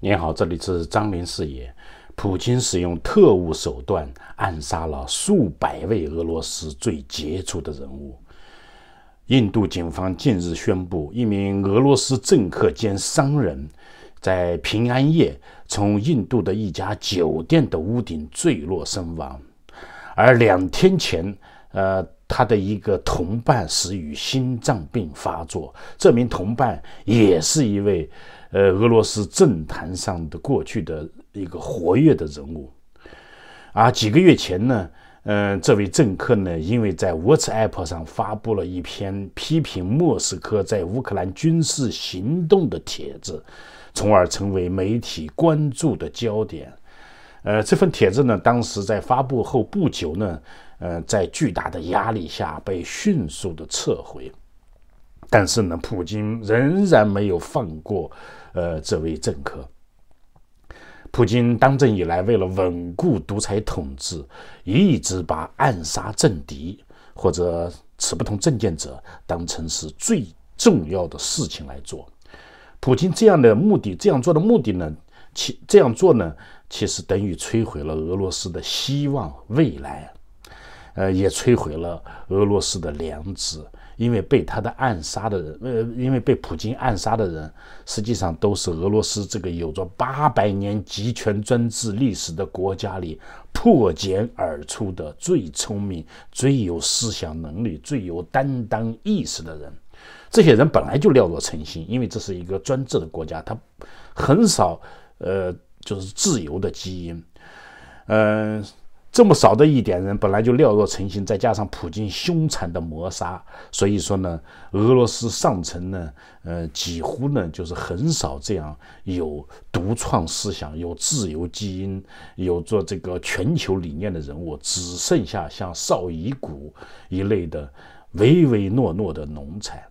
您好，这里是张明视野。普京使用特务手段暗杀了数百位俄罗斯最杰出的人物。印度警方近日宣布，一名俄罗斯政客兼商人，在平安夜从印度的一家酒店的屋顶坠落身亡。而两天前，呃。他的一个同伴死于心脏病发作，这名同伴也是一位呃俄罗斯政坛上的过去的一个活跃的人物。而几个月前呢，嗯，这位政客呢，因为在 WhatsApp 上发布了一篇批评莫斯科在乌克兰军事行动的帖子，从而成为媒体关注的焦点。呃，这份帖子呢，当时在发布后不久呢。呃，在巨大的压力下被迅速的撤回，但是呢，普京仍然没有放过呃这位政客。普京当政以来，为了稳固独裁统治，一直把暗杀政敌或者持不同政见者当成是最重要的事情来做。普京这样的目的，这样做的目的呢，其这样做呢，其实等于摧毁了俄罗斯的希望未来。呃，也摧毁了俄罗斯的良知，因为被他的暗杀的人，呃，因为被普京暗杀的人，实际上都是俄罗斯这个有着八百年集权专制历史的国家里破茧而出的最聪明、最有思想能力、最有担当意识的人。这些人本来就料若成心，因为这是一个专制的国家，他很少，呃，就是自由的基因，嗯。这么少的一点人本来就料若成形，再加上普京凶残的谋杀，所以说呢，俄罗斯上层呢，呃，几乎呢就是很少这样有独创思想、有自由基因、有做这个全球理念的人物，只剩下像绍伊古一类的唯唯诺诺的奴才。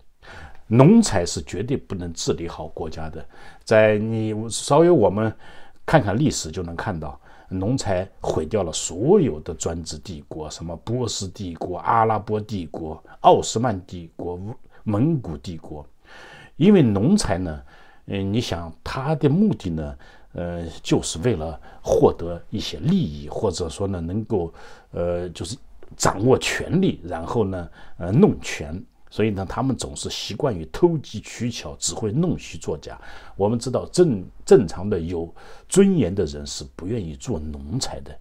奴才是绝对不能治理好国家的。在你稍微我们看看历史就能看到。农才毁掉了所有的专制帝国，什么波斯帝国、阿拉伯帝国、奥斯曼帝国、蒙古帝国，因为农才呢，嗯，你想他的目的呢，呃，就是为了获得一些利益，或者说呢，能够，呃，就是掌握权力，然后呢，呃，弄权。所以呢，他们总是习惯于偷机取巧，只会弄虚作假。我们知道，正正常的有尊严的人是不愿意做奴才的，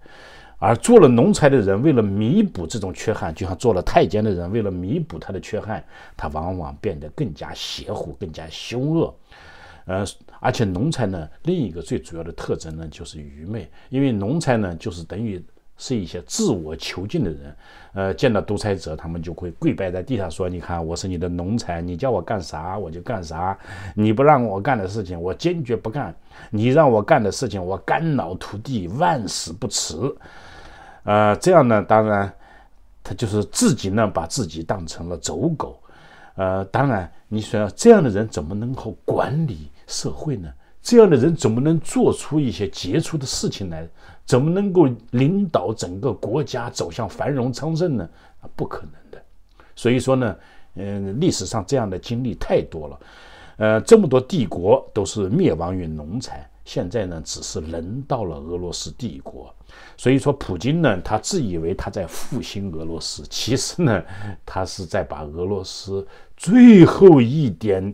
而做了奴才的人，为了弥补这种缺憾，就像做了太监的人为了弥补他的缺憾，他往往变得更加邪乎，更加凶恶。呃，而且奴才呢，另一个最主要的特征呢，就是愚昧，因为奴才呢，就是等于。是一些自我囚禁的人，呃，见到独裁者，他们就会跪拜在地上说：“你看，我是你的奴才，你叫我干啥我就干啥，你不让我干的事情我坚决不干，你让我干的事情我肝脑涂地，万死不辞。”呃，这样呢，当然他就是自己呢把自己当成了走狗，呃，当然你说这样的人怎么能够管理社会呢？这样的人怎么能做出一些杰出的事情来？怎么能够领导整个国家走向繁荣昌盛呢？啊，不可能的。所以说呢，嗯，历史上这样的经历太多了，呃，这么多帝国都是灭亡于农残。现在呢，只是轮到了俄罗斯帝国。所以说，普京呢，他自以为他在复兴俄罗斯，其实呢，他是在把俄罗斯最后一点，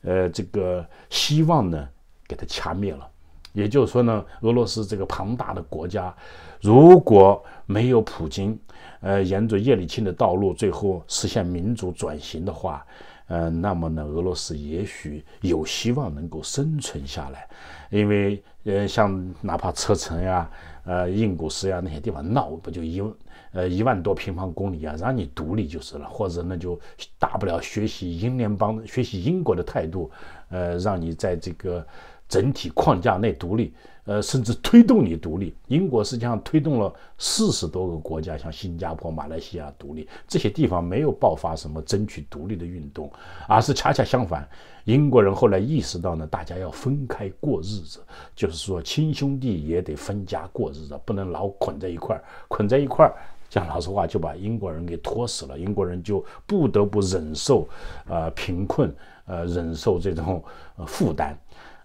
呃，这个希望呢。给它掐灭了，也就是说呢，俄罗斯这个庞大的国家，如果没有普京，呃，沿着叶利钦的道路，最后实现民主转型的话，呃，那么呢，俄罗斯也许有希望能够生存下来，因为，呃，像哪怕车臣呀，呃，印古斯呀那些地方闹，不就一，呃，一万多平方公里啊，让你独立就是了，或者那就大不了学习英联邦，学习英国的态度，呃，让你在这个。整体框架内独立，呃，甚至推动你独立。英国实际上推动了四十多个国家，像新加坡、马来西亚独立，这些地方没有爆发什么争取独立的运动，而是恰恰相反，英国人后来意识到呢，大家要分开过日子，就是说亲兄弟也得分家过日子，不能老捆在一块儿，捆在一块儿。讲老实话，就把英国人给拖死了，英国人就不得不忍受呃贫困，呃，忍受这种负担。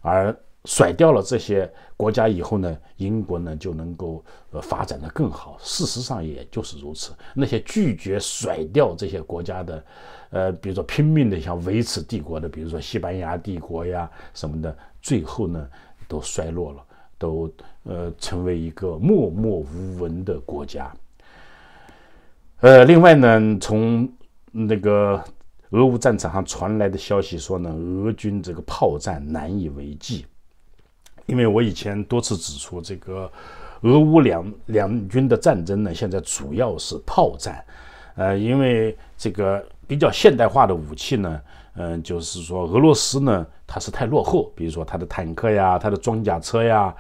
而甩掉了这些国家以后呢，英国呢就能够呃发展的更好。事实上也就是如此。那些拒绝甩掉这些国家的，呃，比如说拼命的想维持帝国的，比如说西班牙帝国呀什么的，最后呢都衰落了，都呃成为一个默默无闻的国家。呃，另外呢，从那个。俄乌战场上传来的消息说呢，俄军这个炮战难以为继，因为我以前多次指出，这个俄乌两两军的战争呢，现在主要是炮战，呃，因为这个比较现代化的武器呢，嗯，就是说俄罗斯呢，它是太落后，比如说它的坦克呀，它的装甲车呀，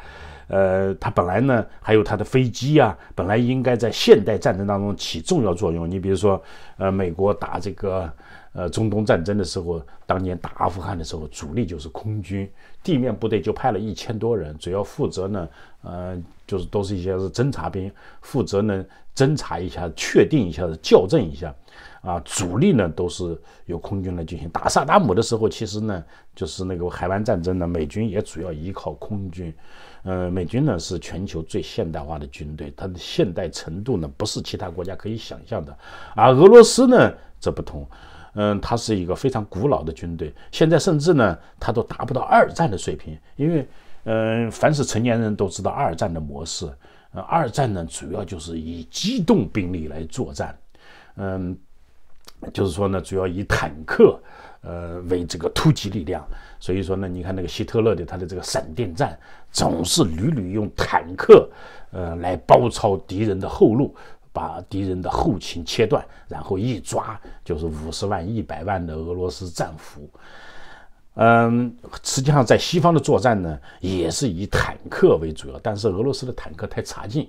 呃，它本来呢还有它的飞机呀，本来应该在现代战争当中起重要作用。你比如说，呃，美国打这个。呃，中东战争的时候，当年打阿富汗的时候，主力就是空军，地面部队就派了一千多人，主要负责呢，呃，就是都是一些侦察兵，负责呢侦察一下、确定一下、校正一下，啊，主力呢都是由空军来进行。打萨达姆的时候，其实呢就是那个海湾战争呢，美军也主要依靠空军。呃，美军呢是全球最现代化的军队，它的现代程度呢不是其他国家可以想象的，而俄罗斯呢则不同。嗯，它是一个非常古老的军队，现在甚至呢，它都达不到二战的水平。因为，嗯，凡是成年人都知道二战的模式，呃，二战呢主要就是以机动兵力来作战，嗯，就是说呢，主要以坦克，呃，为这个突击力量。所以说呢，你看那个希特勒的他的这个闪电战，总是屡屡用坦克，呃，来包抄敌人的后路。把敌人的后勤切断，然后一抓就是五十万、一百万的俄罗斯战俘。嗯，实际上在西方的作战呢，也是以坦克为主要，但是俄罗斯的坦克太差劲。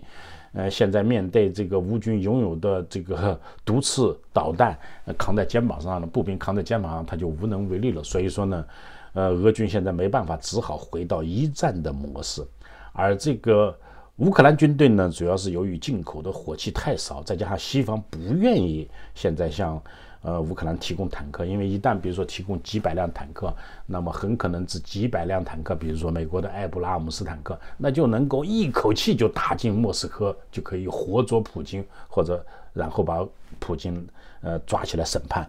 呃，现在面对这个乌军拥有的这个毒刺导弹，扛在肩膀上的步兵扛在肩膀上，他就无能为力了。所以说呢，呃，俄军现在没办法，只好回到一战的模式，而这个。乌克兰军队呢，主要是由于进口的火器太少，再加上西方不愿意现在向呃乌克兰提供坦克，因为一旦比如说提供几百辆坦克，那么很可能这几百辆坦克，比如说美国的艾布拉姆斯坦克，那就能够一口气就打进莫斯科，就可以活捉普京，或者然后把普京呃抓起来审判。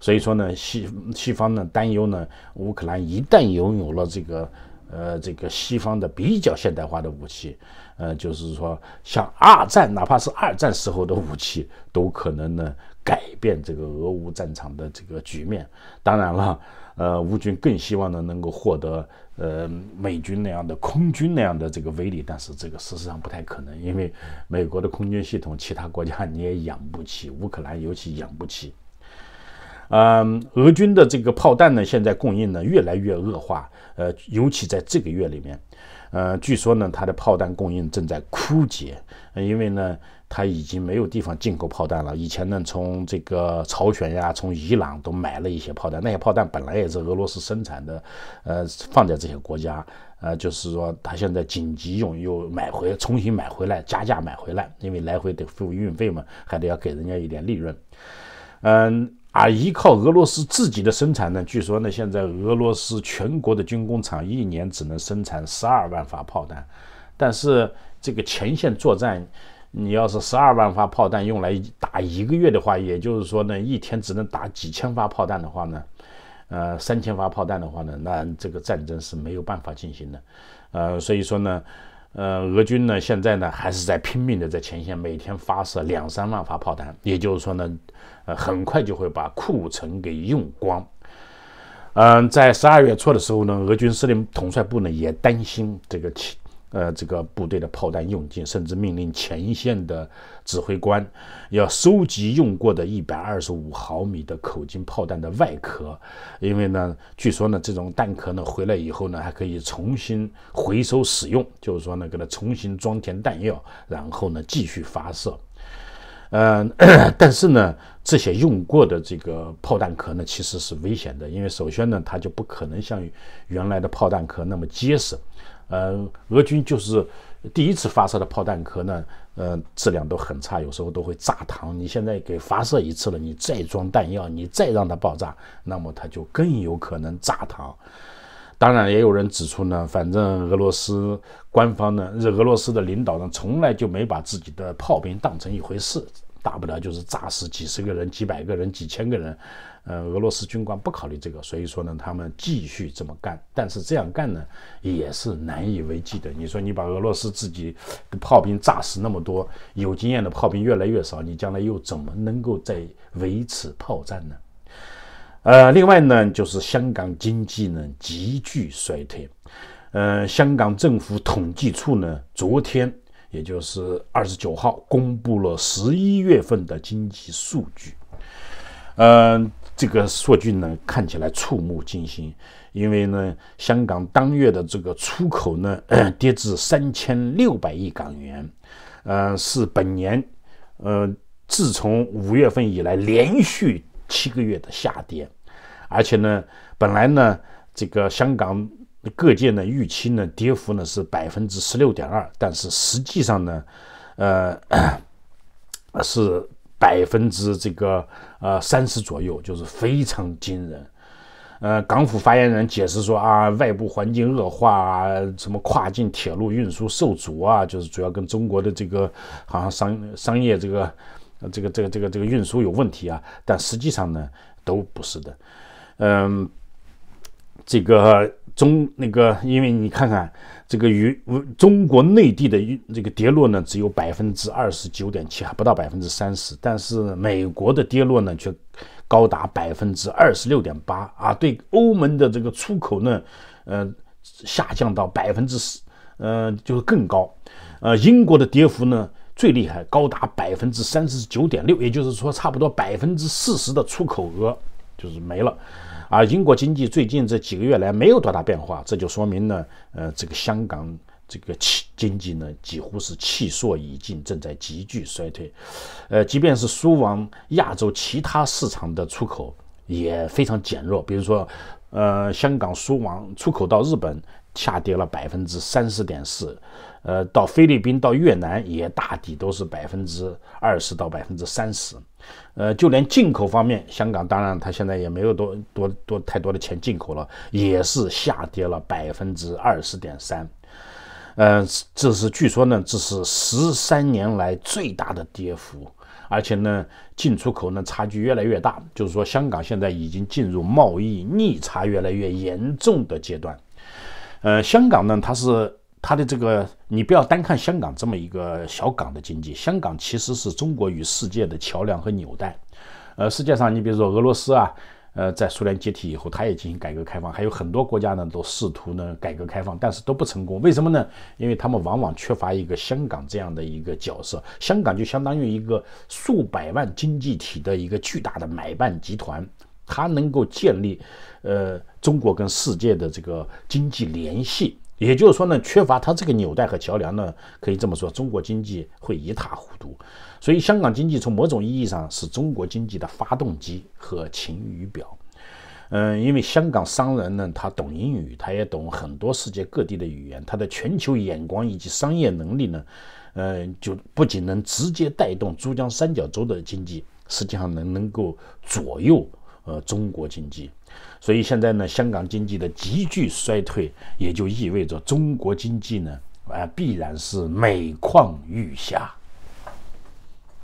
所以说呢，西西方呢担忧呢，乌克兰一旦拥有了这个呃这个西方的比较现代化的武器。呃，就是说，像二战，哪怕是二战时候的武器，都可能呢改变这个俄乌战场的这个局面。当然了，呃，乌军更希望呢能够获得呃美军那样的空军那样的这个威力，但是这个事实上不太可能，因为美国的空军系统，其他国家你也养不起，乌克兰尤其养不起。嗯，俄军的这个炮弹呢，现在供应呢越来越恶化。呃，尤其在这个月里面，呃，据说呢，它的炮弹供应正在枯竭，因为呢，它已经没有地方进口炮弹了。以前呢，从这个朝鲜呀，从伊朗都买了一些炮弹。那些炮弹本来也是俄罗斯生产的，呃，放在这些国家，呃，就是说他现在紧急用，又买回，重新买回来，加价买回来，因为来回得付运费嘛，还得要给人家一点利润。嗯。啊，依靠俄罗斯自己的生产呢？据说呢，现在俄罗斯全国的军工厂一年只能生产十二万发炮弹。但是这个前线作战，你要是十二万发炮弹用来打一个月的话，也就是说呢，一天只能打几千发炮弹的话呢，呃，三千发炮弹的话呢，那这个战争是没有办法进行的。呃，所以说呢。呃，俄军呢现在呢还是在拼命的在前线每天发射两三万发炮弹，也就是说呢，呃，很快就会把库存给用光。嗯，在十二月初的时候呢，俄军司令统帅部呢也担心这个。呃，这个部队的炮弹用尽，甚至命令前线的指挥官要收集用过的一百二十五毫米的口径炮弹的外壳，因为呢，据说呢，这种弹壳呢回来以后呢，还可以重新回收使用，就是说呢，给它重新装填弹药，然后呢继续发射。嗯，但是呢，这些用过的这个炮弹壳呢，其实是危险的，因为首先呢，它就不可能像原来的炮弹壳那么结实。呃，俄军就是第一次发射的炮弹壳呢，呃，质量都很差，有时候都会炸膛。你现在给发射一次了，你再装弹药，你再让它爆炸，那么它就更有可能炸膛。当然，也有人指出呢，反正俄罗斯官方呢，俄罗斯的领导人从来就没把自己的炮兵当成一回事。大不了就是炸死几十个人、几百个人、几千个人，呃，俄罗斯军官不考虑这个，所以说呢，他们继续这么干。但是这样干呢，也是难以为继的。你说你把俄罗斯自己的炮兵炸死那么多，有经验的炮兵越来越少，你将来又怎么能够再维持炮战呢？呃，另外呢，就是香港经济呢急剧衰退，呃，香港政府统计处呢昨天。也就是二十九号公布了十一月份的经济数据，嗯，这个数据呢看起来触目惊心，因为呢，香港当月的这个出口呢跌至三千六百亿港元，呃，是本年，呃，自从五月份以来连续七个月的下跌，而且呢，本来呢，这个香港。各界呢预期呢跌幅呢是百分之十六点二，但是实际上呢，呃，是百分之这个呃三十左右，就是非常惊人。呃，港府发言人解释说啊，外部环境恶化啊，什么跨境铁路运输受阻啊，就是主要跟中国的这个好像商商业这个这个这个这个这个运输有问题啊，但实际上呢都不是的。嗯，这个。中那个，因为你看看这个与中国内地的这个跌落呢，只有百分之二十九点七，还不到百分之三十。但是美国的跌落呢，却高达百分之二十六点八啊！对欧盟的这个出口呢，呃，下降到百分之十，呃，就是更高。呃，英国的跌幅呢最厉害，高达百分之三十九点六，也就是说，差不多百分之四十的出口额就是没了。而英国经济最近这几个月来没有多大变化，这就说明呢，呃，这个香港这个企经济呢几乎是气缩已尽，正在急剧衰退。呃，即便是输往亚洲其他市场的出口也非常减弱，比如说，呃，香港输往出口到日本。下跌了百分之三十点四，呃，到菲律宾、到越南也大抵都是百分之二十到百分之三十，呃，就连进口方面，香港当然它现在也没有多多多太多的钱进口了，也是下跌了百分之二十点三，嗯，这是据说呢，这是十三年来最大的跌幅，而且呢，进出口呢差距越来越大，就是说香港现在已经进入贸易逆差越来越严重的阶段。呃，香港呢，它是它的这个，你不要单看香港这么一个小港的经济，香港其实是中国与世界的桥梁和纽带。呃，世界上你比如说俄罗斯啊，呃，在苏联解体以后，它也进行改革开放，还有很多国家呢都试图呢改革开放，但是都不成功。为什么呢？因为他们往往缺乏一个香港这样的一个角色。香港就相当于一个数百万经济体的一个巨大的买办集团。它能够建立，呃，中国跟世界的这个经济联系。也就是说呢，缺乏它这个纽带和桥梁呢，可以这么说，中国经济会一塌糊涂。所以，香港经济从某种意义上是中国经济的发动机和晴雨表。嗯，因为香港商人呢，他懂英语，他也懂很多世界各地的语言，他的全球眼光以及商业能力呢，嗯，就不仅能直接带动珠江三角洲的经济，实际上能能够左右。呃，中国经济，所以现在呢，香港经济的急剧衰退，也就意味着中国经济呢，啊，必然是每况愈下。